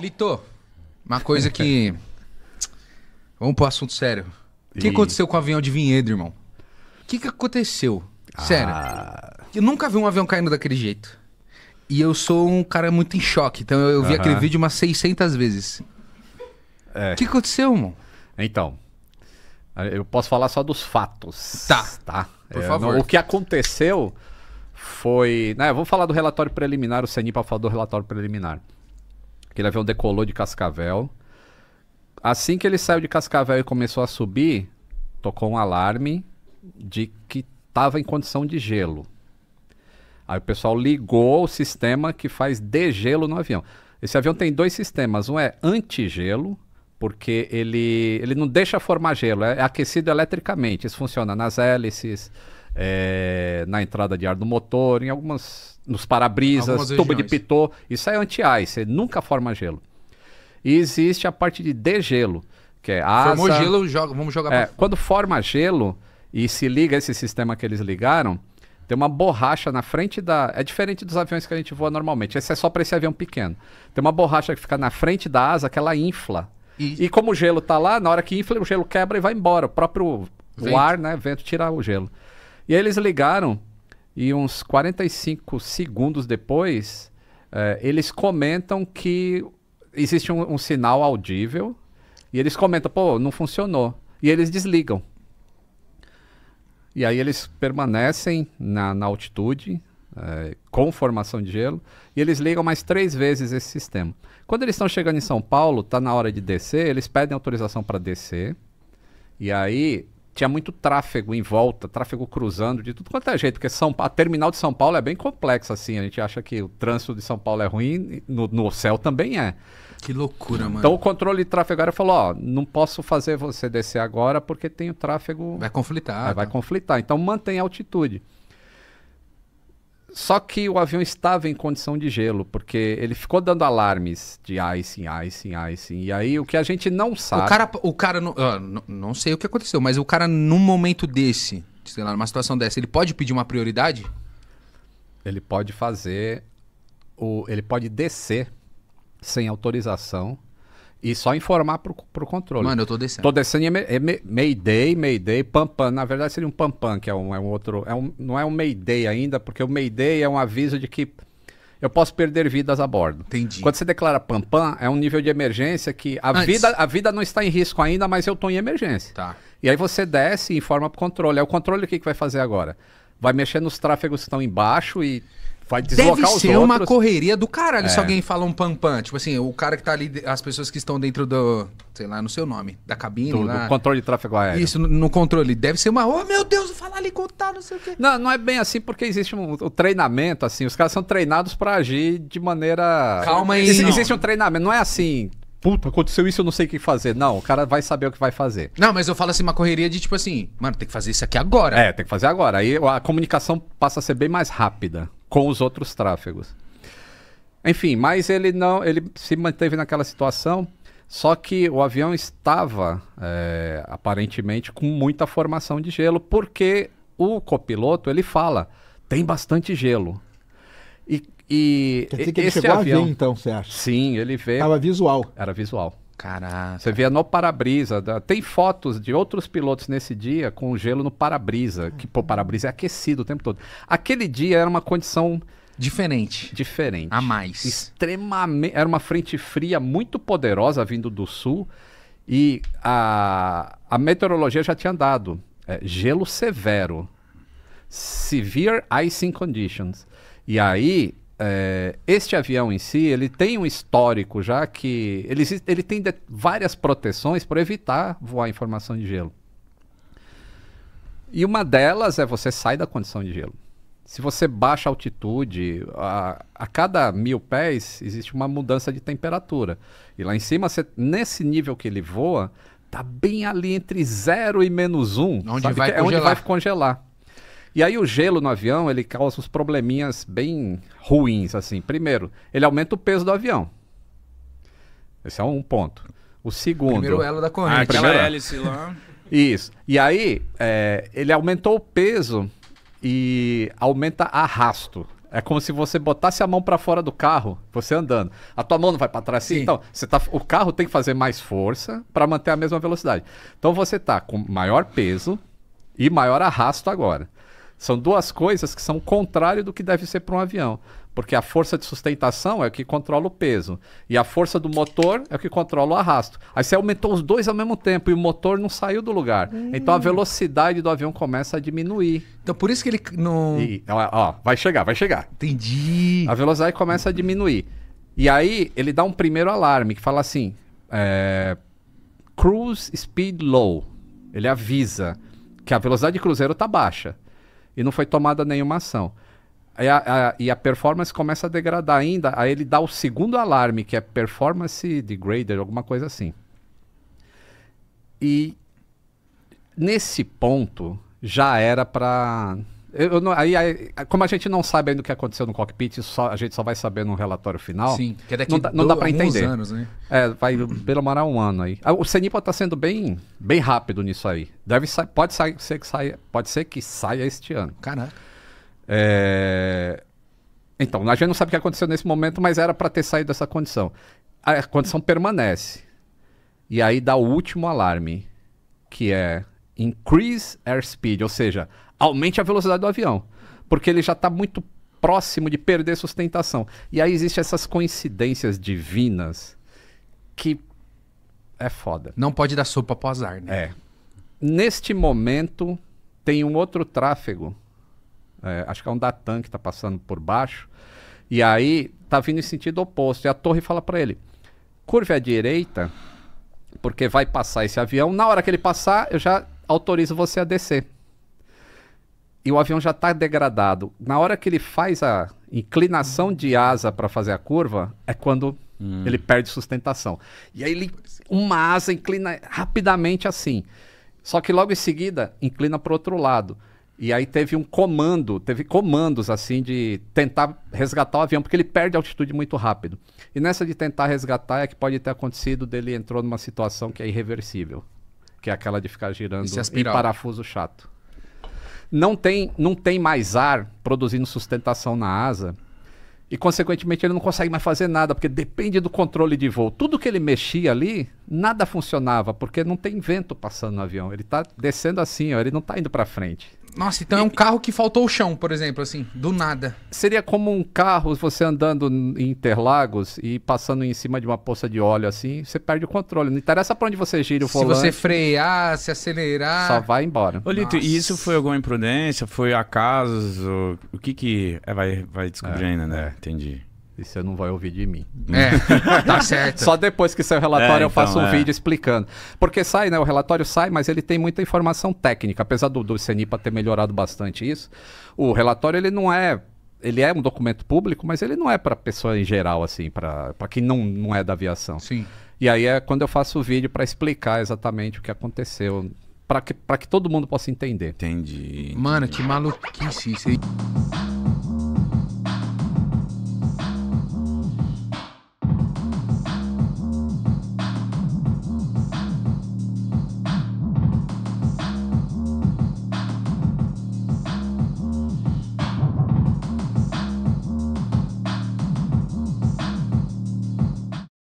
Lito, uma coisa que. Vamos pro assunto sério. O que aconteceu com o avião de Vinhedo, irmão? O que, que aconteceu? Sério. Ah. Eu nunca vi um avião caindo daquele jeito. E eu sou um cara muito em choque, então eu, vi aquele vídeo umas 600 vezes. É. O que aconteceu, irmão? Então, eu posso falar só dos fatos. Tá. Tá. Por É, favor. não- o que aconteceu foi. Né, vou falar do relatório preliminar, o CNI para falar do relatório preliminar. Aquele avião decolou de Cascavel. Assim que ele saiu de Cascavel e começou a subir, tocou um alarme de que estava em condição de gelo. Aí o pessoal ligou o sistema que faz degelo no avião. Esse avião tem dois sistemas. Um é antigelo, porque ele, ele não deixa formar gelo, é aquecido eletricamente. Isso funciona nas hélices, é, na entrada de ar do motor, em algumas. nos para-brisas, tubo de pitô. Isso é anti-ice, nunca forma gelo. E existe a parte de degelo, que é asa... Formou gelo, joga, vamos jogar é, Quando forma gelo e se liga esse sistema que eles ligaram, tem uma borracha na frente da. É diferente dos aviões que a gente voa normalmente. Esse é só para esse avião pequeno. Tem uma borracha que fica na frente da asa que ela infla. E, e como o gelo está lá, na hora que infla, o gelo quebra e vai embora. O próprio o ar, né? Vento tira o gelo. E aí eles ligaram e uns 45 segundos depois, eh, eles comentam que existe um, um, sinal audível e eles comentam, pô, não funcionou. E eles desligam. E aí eles permanecem na, na altitude, eh, com formação de gelo, e eles ligam mais três vezes esse sistema. Quando eles estão chegando em São Paulo, está na hora de descer, eles pedem autorização para descer. E aí tinha muito tráfego em volta, tráfego cruzando de tudo quanto é jeito, porque São, a terminal de São Paulo é bem complexa, assim. A gente acha que o trânsito de São Paulo é ruim, no, no céu também é. Que loucura, mano. Então o controle de tráfego aéreo falou: ó, não posso fazer você descer agora porque tem o tráfego. Vai conflitar. tá? Vai conflitar. Então mantém a altitude. Só que o avião estava em condição de gelo, porque ele ficou dando alarmes de icing, icing, icing. E aí o que a gente não sabe. O cara, o cara ah, não, não sei o que aconteceu, mas o cara num momento desse, sei lá, numa situação dessa, ele pode pedir uma prioridade? Ele pode fazer o, ele pode descer sem autorização e só informar pro, pro controle. Mano, eu tô descendo. Tô descendo e é, me, é Mayday, Mayday, Pampan. Na verdade seria um Pampan, que é um, é um outro. É um, não é um Mayday ainda, porque o Mayday é um aviso de que eu posso perder vidas a bordo. Entendi. Quando você declara Pampan, é um nível de emergência que a, vida, a vida não está em risco ainda, mas eu estou em emergência. Tá. E aí você desce e informa pro controle. É o controle o que, que vai fazer agora? Vai mexer nos tráfegos que estão embaixo e Vai deslocar Deve ser uma correria do caralho é. se alguém fala um pam-pam. Tipo assim, o cara que tá ali, as pessoas que estão dentro do. Sei lá, no seu nome, da cabine. Do, lá. do controle de tráfego aéreo. Isso, no, no controle. Deve ser uma. Oh, meu Deus, vou falar ali contar, não sei o quê. Não, não é bem assim, porque existe um, um treinamento, assim. Os caras são treinados para agir de maneira. Calma aí. Ex não. Existe um treinamento, não é assim puta, aconteceu isso, eu não sei o que fazer. Não, o cara vai saber o que vai fazer. Não, mas eu falo assim, uma correria de tipo assim, mano, tem que fazer isso aqui agora. É, tem que fazer agora. Aí a comunicação passa a ser bem mais rápida com os outros tráfegos. Enfim, mas ele não, ele se manteve naquela situação, só que o avião estava é, aparentemente com muita formação de gelo, porque o copiloto ele fala tem bastante gelo. E, e Quer dizer que ele chegou avião, a ver, então, você acha? Sim, ele veio. Estava visual. Era visual. Caraca. Você via no para-brisa. Tem fotos de outros pilotos nesse dia com gelo no para-brisa, que pô, o para-brisa é aquecido o tempo todo. Aquele dia era uma condição diferente. Diferente. A mais. Extremamente, era uma frente fria muito poderosa vindo do sul e a, a meteorologia já tinha dado é, gelo severo. Severe icing conditions. E aí é, este avião em si, ele tem um histórico já que ele, ele tem de, várias proteções para evitar voar em formação de gelo. E uma delas é você sai da condição de gelo. Se você baixa a altitude, a, a cada mil pés existe uma mudança de temperatura. E lá em cima, você, nesse nível que ele voa, tá bem ali entre zero e menos um. Onde vai é onde vai congelar. E aí o gelo no avião, ele causa uns probleminhas bem ruins, assim. Primeiro, ele aumenta o peso do avião. Esse é um ponto. O segundo... Primeiro elo da corrente. Ah, primeiro... hélice lá. Isso. E aí, é, ele aumentou o peso e aumenta arrasto. É como se você botasse a mão para fora do carro, você andando. A tua mão não vai para trás assim? Sim. assim, então você tá, o carro tem que fazer mais força para manter a mesma velocidade. Então você tá com maior peso e maior arrasto agora. São duas coisas que são o contrário do que deve ser para um avião. Porque a força de sustentação é o que controla o peso. E a força do motor é o que controla o arrasto. Aí você aumentou os dois ao mesmo tempo e o motor não saiu do lugar. Hum. Então a velocidade do avião começa a diminuir. Então por isso que ele não. E, ó, ó, vai chegar, vai chegar. Entendi. A velocidade começa a diminuir. E aí ele dá um primeiro alarme que fala assim: é, cruise speed low. Ele avisa que a velocidade de cruzeiro está baixa e não foi tomada nenhuma ação. E a, a, e a, performance começa a degradar ainda, aí ele dá o segundo alarme, que é performance degrader, alguma coisa assim. E nesse ponto já era para eu, não, aí, aí, como a gente não sabe ainda o que aconteceu no cockpit, só, a gente só vai saber no relatório final. Sim, que daqui não, dá, não dá para entender. anos, né? É, vai pelo menos um ano aí. Ah, o CENIPA está sendo bem, bem rápido nisso aí. Deve sa pode ser que saia, pode ser que saia este ano. Caraca. É... Então, a gente não sabe o que aconteceu nesse momento, mas era para ter saído dessa condição. A condição permanece. E aí dá o último alarme, que é Increase airspeed, ou seja, aumente a velocidade do avião, porque ele já está muito próximo de perder sustentação. E aí existem essas coincidências divinas que é foda. Não pode dar sopa pro azar, né? É. Neste momento, tem um outro tráfego. É, acho que é um Datan que está passando por baixo. E aí tá vindo em sentido oposto. E a torre fala para ele: curve à direita, porque vai passar esse avião. Na hora que ele passar, eu já autoriza você a descer. E o avião já está degradado. Na hora que ele faz a inclinação de asa para fazer a curva, é quando hum. ele perde sustentação. E aí ele, uma asa inclina rapidamente assim. Só que logo em seguida, inclina para o outro lado. E aí teve um comando, teve comandos assim de tentar resgatar o avião, porque ele perde altitude muito rápido. E nessa de tentar resgatar é que pode ter acontecido dele entrou numa situação que é irreversível que é aquela de ficar girando e é parafuso chato. Não tem, não tem mais ar produzindo sustentação na asa e, consequentemente, ele não consegue mais fazer nada, porque depende do controle de voo. Tudo que ele mexia ali, nada funcionava, porque não tem vento passando no avião. Ele está descendo assim, ó, ele não está indo para frente. Nossa, então é e, é um carro que faltou o chão, por exemplo, assim, do nada. Seria como um carro, você andando em Interlagos e passando em cima de uma poça de óleo, assim, você perde o controle. Não interessa pra onde você gira o se volante. Se você frear, se acelerar... Só vai embora. Ô, Lito, e isso foi alguma imprudência? Foi acaso? O que que... É, vai, vai descobrir é, ainda, né? É. Entendi. E você não vai ouvir de mim. É, tá certo. Só depois que sai o relatório é, eu então, faço um é. vídeo explicando. Porque sai, né? O relatório sai, mas ele tem muita informação técnica. Apesar do, do CENIPA ter melhorado bastante isso, o relatório ele não é ele é um documento público, mas ele não é para pessoa em geral, assim, para quem não, não é da aviação. Sim. E aí é quando eu faço o vídeo para explicar exatamente o que aconteceu, para que, pra que todo mundo possa entender. Entendi. Mano, que maluquice isso aí.